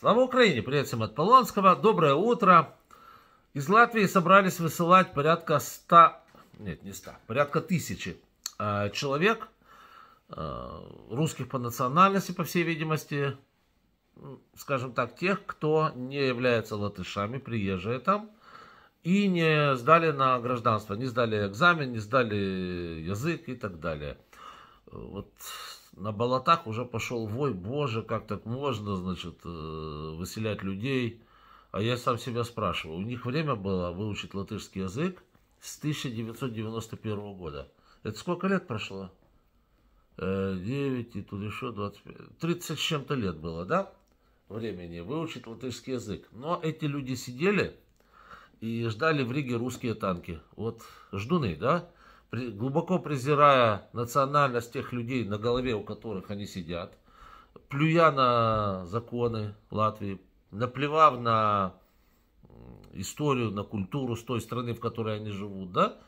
Слава Украине! Привет всем от Полонского. Доброе утро. Из Латвии собрались высылать порядка 100, нет, не 100, порядка тысячи э, человек, э, русских по национальности, по всей видимости, скажем так, тех, кто не является латышами, приезжие там, и не сдали на гражданство, не сдали экзамен, не сдали язык и так далее вот на болотах уже пошел вой, боже, как так можно, значит, э, выселять людей. А я сам себя спрашиваю, у них время было выучить латышский язык с 1991 года. Это сколько лет прошло? 9 «Э, и тут еще 25, 30 с чем-то лет было, да, времени выучить латышский язык. Но эти люди сидели и ждали в Риге русские танки. Вот ждуны, да? глубоко презирая национальность тех людей, на голове у которых они сидят, плюя на законы Латвии, наплевав на историю, на культуру с той страны, в которой они живут, да,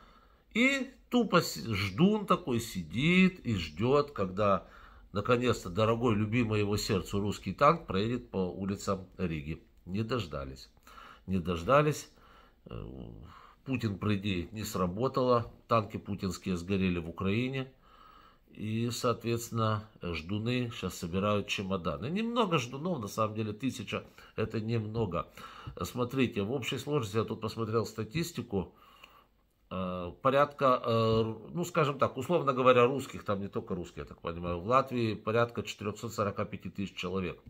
и тупо ждун такой сидит и ждет, когда наконец-то дорогой, любимый его сердцу русский танк проедет по улицам Риги. Не дождались. Не дождались. Э, Путин, по не сработало. Танки путинские сгорели в Украине. И, соответственно, ждуны сейчас собирают чемоданы. Немного ждунов, на самом деле, тысяча, это немного. Смотрите, в общей сложности, я тут посмотрел статистику, э, порядка, э, ну, скажем так, условно говоря, русских, там не только русские, я так понимаю, в Латвии порядка 445 тысяч человек.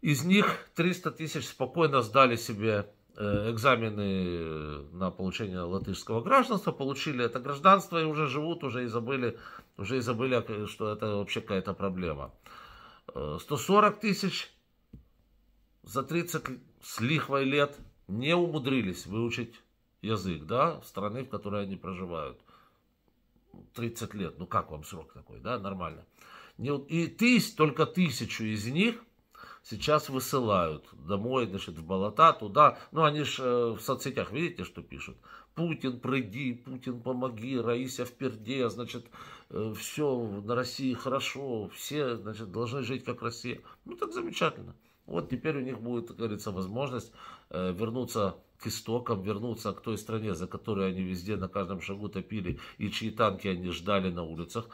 Из них 300 тысяч спокойно сдали себе Э, экзамены э, на получение латышского гражданства, получили это гражданство и уже живут, уже и забыли, уже и забыли, а, что это вообще какая-то проблема. 140 э, тысяч за 30 с лихвой лет не умудрились выучить язык, да, страны, в которой они проживают. 30 лет, ну как вам срок такой, да, нормально. И тысяч, только тысячу из них сейчас высылают домой, значит, в болота, туда. Ну, они же э, в соцсетях, видите, что пишут? Путин, приди, Путин, помоги, Раися в перде, значит, э, все на России хорошо, все, значит, должны жить как Россия. Ну, так замечательно. Вот теперь у них будет, как говорится, возможность э, вернуться к истокам, вернуться к той стране, за которую они везде на каждом шагу топили, и чьи танки они ждали на улицах.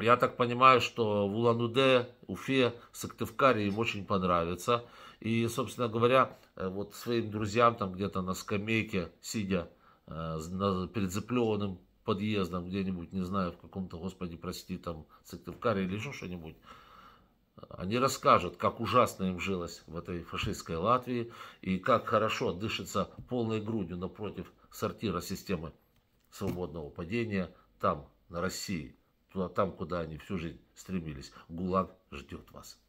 Я так понимаю, что в Улан-Удэ, Уфе, Сыктывкаре им очень понравится. И, собственно говоря, э, вот своим друзьям там где-то на скамейке, сидя э, перед заплеванным подъездом где-нибудь, не знаю, в каком-то, господи, прости, там, Сыктывкаре или еще что-нибудь, они расскажут, как ужасно им жилось в этой фашистской Латвии и как хорошо дышится полной грудью напротив сортира системы свободного падения там, на России туда, там, куда они всю жизнь стремились. ГУЛАГ ждет вас.